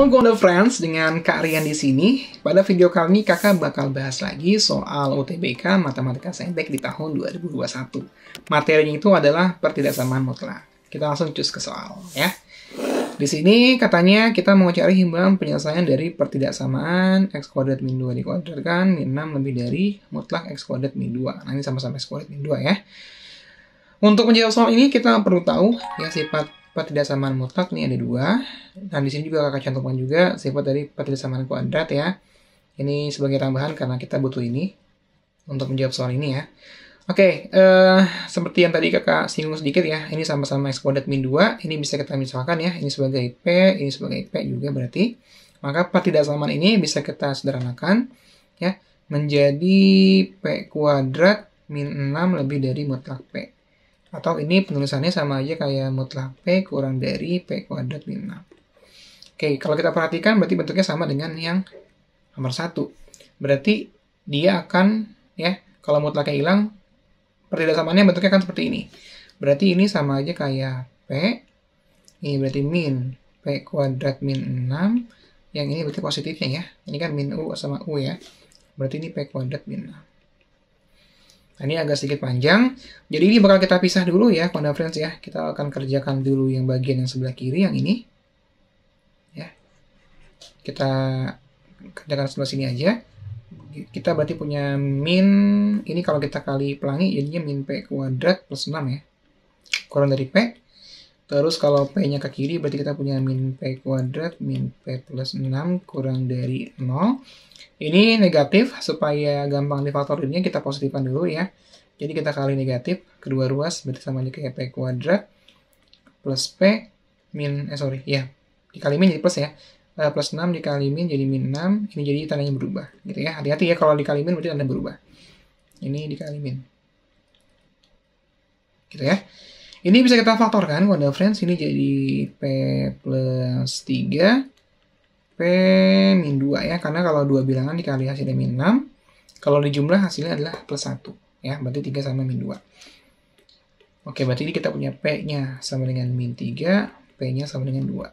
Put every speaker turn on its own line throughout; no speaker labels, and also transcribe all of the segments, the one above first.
Halo Gondo Friends, dengan Kak Rian di sini. Pada video kali ini kakak bakal bahas lagi soal UTBK Matematika Saintek di tahun 2021. Materinya itu adalah pertidaksamaan mutlak. Kita langsung cus ke soal ya. Di sini katanya kita mau cari himbauan penyelesaian dari pertidaksamaan x kuadrat min 2 dikuadratkan min 6 lebih dari mutlak x kuadrat min 2. Nah ini sama-sama x kuadrat min 2 ya. Untuk menjawab soal ini kita perlu tahu ya sifat tidak samaan mutlak nih ada dua. dan di sini juga kakak cantumkan juga sifat dari samaan kuadrat ya. Ini sebagai tambahan karena kita butuh ini untuk menjawab soal ini ya. Oke, okay, uh, eh, seperti yang tadi kakak singgung sedikit ya, ini sama-sama x min 2, ini bisa kita misalkan ya, ini sebagai P, ini sebagai P juga berarti. Maka tidak samaan ini bisa kita sederhanakan ya, menjadi P kuadrat min 6 lebih dari mutlak P. Atau ini penulisannya sama aja kayak mutlak P kurang dari P kuadrat min 6. Oke, kalau kita perhatikan berarti bentuknya sama dengan yang nomor 1. Berarti dia akan, ya, kalau mutlaknya hilang, pertidaksamannya bentuknya akan seperti ini. Berarti ini sama aja kayak P, ini berarti min P kuadrat min 6, yang ini berarti positifnya ya. Ini kan min U sama U ya. Berarti ini P kuadrat min 6. Nah, ini agak sedikit panjang. Jadi ini bakal kita pisah dulu ya, Panda Friends ya. Kita akan kerjakan dulu yang bagian yang sebelah kiri, yang ini. Ya. Kita kerjakan sebelah sini aja. Kita berarti punya min, ini kalau kita kali pelangi jadinya min P kuadrat plus 6 ya. Kurang dari P. Terus kalau P-nya ke kiri berarti kita punya min P kuadrat min P plus 6 kurang dari 0. Ini negatif supaya gampang difaktorinnya kita positifkan dulu ya. Jadi kita kali negatif kedua ruas berarti sama aja P kuadrat plus P min, eh sorry, ya. Dikali min jadi plus ya. Eh, plus 6 dikali min jadi min 6. Ini jadi tandanya berubah gitu ya. Hati-hati ya kalau dikali min berarti tanda berubah. Ini dikali min. Gitu ya. Ini bisa kita faktorkan kepada friends. Ini jadi P plus 3. P min 2 ya. Karena kalau dua bilangan dikali hasilnya min 6. Kalau dijumlah hasilnya adalah plus 1. Ya, berarti 3 sama min 2. Oke, berarti ini kita punya P-nya sama dengan min 3. P-nya sama dengan 2.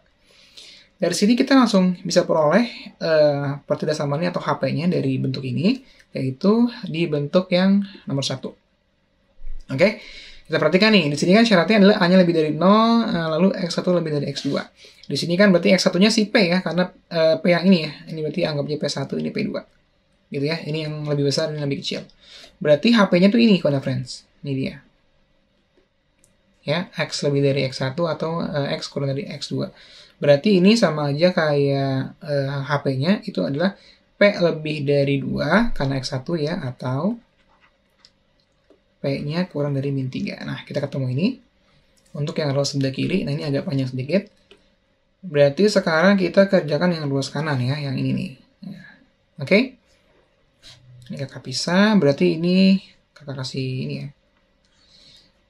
Dari sini kita langsung bisa peroleh uh, eh, pertidaksamaan atau HP-nya dari bentuk ini, yaitu di bentuk yang nomor satu. Oke, okay? Kita perhatikan nih, di sini kan syaratnya adalah A-nya lebih dari 0, eh, lalu X1 lebih dari X2. Di sini kan berarti X1-nya si P ya, karena eh, P yang ini ya. Ini berarti anggapnya P1, ini P2. Gitu ya, ini yang lebih besar, ini lebih kecil. Berarti HP-nya tuh ini, kona friends. Ini dia. Ya, X lebih dari X1 atau eh, X kurang dari X2. Berarti ini sama aja kayak HP-nya, itu adalah P lebih dari 2 karena X1 ya, atau P-nya kurang dari min 3. Nah, kita ketemu ini. Untuk yang ruas sebelah kiri, nah ini agak panjang sedikit. Berarti sekarang kita kerjakan yang ruas kanan ya, yang ini nih. Ya. Oke? Okay? Ini kakak pisah, berarti ini kakak kasih ini ya.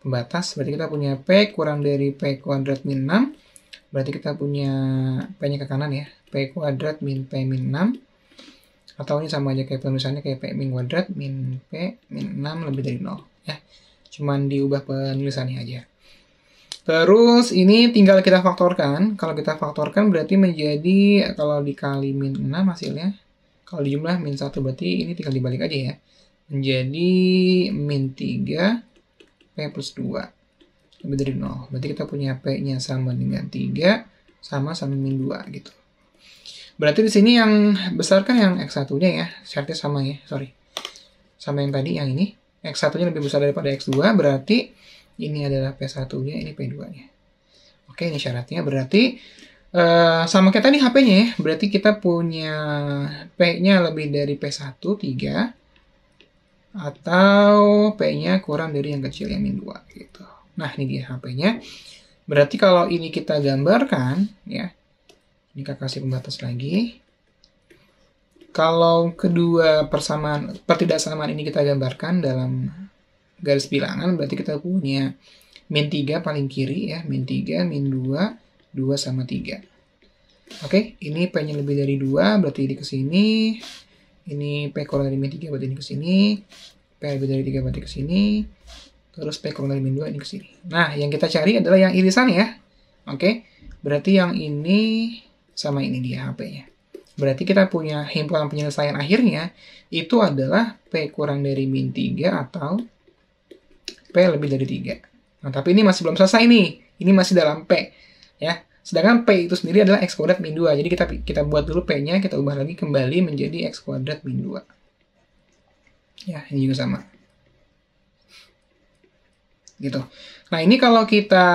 Pembatas, berarti kita punya P kurang dari P kuadrat min 6. Berarti kita punya P-nya ke kanan ya. P kuadrat min P min 6 atau ini sama aja kayak penulisannya kayak P min kuadrat min P min 6 lebih dari 0 ya cuman diubah penulisannya aja terus ini tinggal kita faktorkan kalau kita faktorkan berarti menjadi kalau dikali min 6 hasilnya kalau dijumlah min 1 berarti ini tinggal dibalik aja ya menjadi min 3 P plus 2 lebih dari 0 berarti kita punya P nya sama dengan 3 sama sama min 2 gitu Berarti di sini yang besar kan yang X1-nya ya. Syaratnya sama ya, sorry. Sama yang tadi, yang ini. X1-nya lebih besar daripada X2, berarti ini adalah P1-nya, ini P2-nya. Oke, ini syaratnya. Berarti Uh, sama kayak tadi HP-nya ya, berarti kita punya P-nya lebih dari P1, 3, atau P-nya kurang dari yang kecil, yang min 2, gitu. Nah, ini dia HP-nya. Berarti kalau ini kita gambarkan, ya, ini kakak kasih pembatas lagi. Kalau kedua persamaan, pertidaksamaan ini kita gambarkan dalam garis bilangan, berarti kita punya min 3 paling kiri ya, min 3, min 2, 2 sama 3. Oke, ini P-nya lebih dari 2, berarti ini ke sini. Ini P kurang dari min 3, berarti ini ke sini. P lebih dari 3, berarti ke sini. Terus P kurang dari min 2, ini ke sini. Nah, yang kita cari adalah yang irisan ya. Oke, berarti yang ini sama ini dia HP-nya. Berarti kita punya himpunan penyelesaian akhirnya itu adalah P kurang dari min 3 atau P lebih dari 3. Nah, tapi ini masih belum selesai nih. Ini masih dalam P. Ya, Sedangkan P itu sendiri adalah X kuadrat min 2. Jadi kita kita buat dulu P-nya, kita ubah lagi kembali menjadi X kuadrat min 2. Ya, ini juga sama. Gitu. Nah, ini kalau kita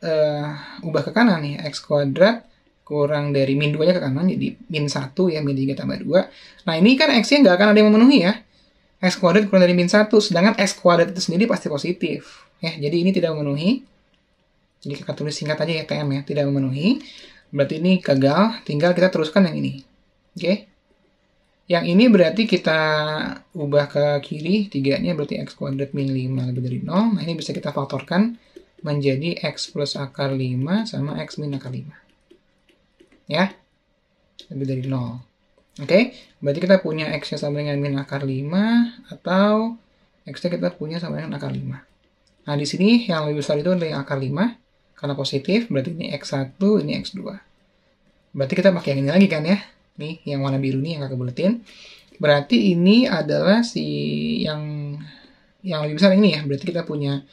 uh, ubah ke kanan nih, X kuadrat kurang dari min 2-nya ke kanan jadi min 1 ya min 3 tambah 2 nah ini kan x-nya nggak akan ada yang memenuhi ya x kuadrat kurang dari min 1 sedangkan x kuadrat itu sendiri pasti positif ya jadi ini tidak memenuhi jadi kita tulis singkat aja ya TM ya tidak memenuhi berarti ini gagal tinggal kita teruskan yang ini oke yang ini berarti kita ubah ke kiri nya berarti x kuadrat min 5 lebih dari 0 nah ini bisa kita faktorkan menjadi x plus akar 5 sama x min akar 5 ya lebih dari 0 oke okay? berarti kita punya x nya sama dengan min akar 5 atau x nya kita punya sama dengan akar 5 nah di sini yang lebih besar itu adalah yang akar 5 karena positif berarti ini x1 ini x2 berarti kita pakai yang ini lagi kan ya nih yang warna biru nih yang kakak buletin berarti ini adalah si yang yang lebih besar ini ya berarti kita punya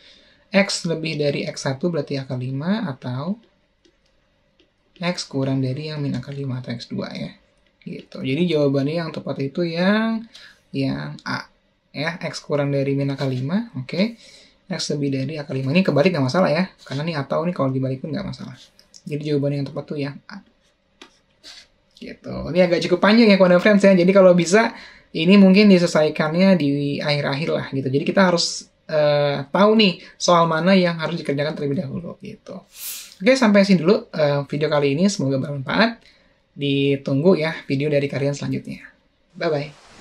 x lebih dari x1 berarti akar 5 atau x kurang dari yang min akar 5 atau x2 ya. Gitu. Jadi jawabannya yang tepat itu yang yang A. Ya, x kurang dari min akar 5, oke. Okay. X lebih dari akar 5. Ini kebalik nggak masalah ya. Karena nih atau nih kalau dibalik pun nggak masalah. Jadi jawabannya yang tepat tuh yang A. Gitu. Ini agak cukup panjang ya kawan friends ya. Jadi kalau bisa ini mungkin diselesaikannya di akhir-akhir lah gitu. Jadi kita harus uh, tahu nih soal mana yang harus dikerjakan terlebih dahulu gitu. Oke, sampai sini dulu uh, video kali ini. Semoga bermanfaat. Ditunggu ya video dari kalian selanjutnya. Bye-bye.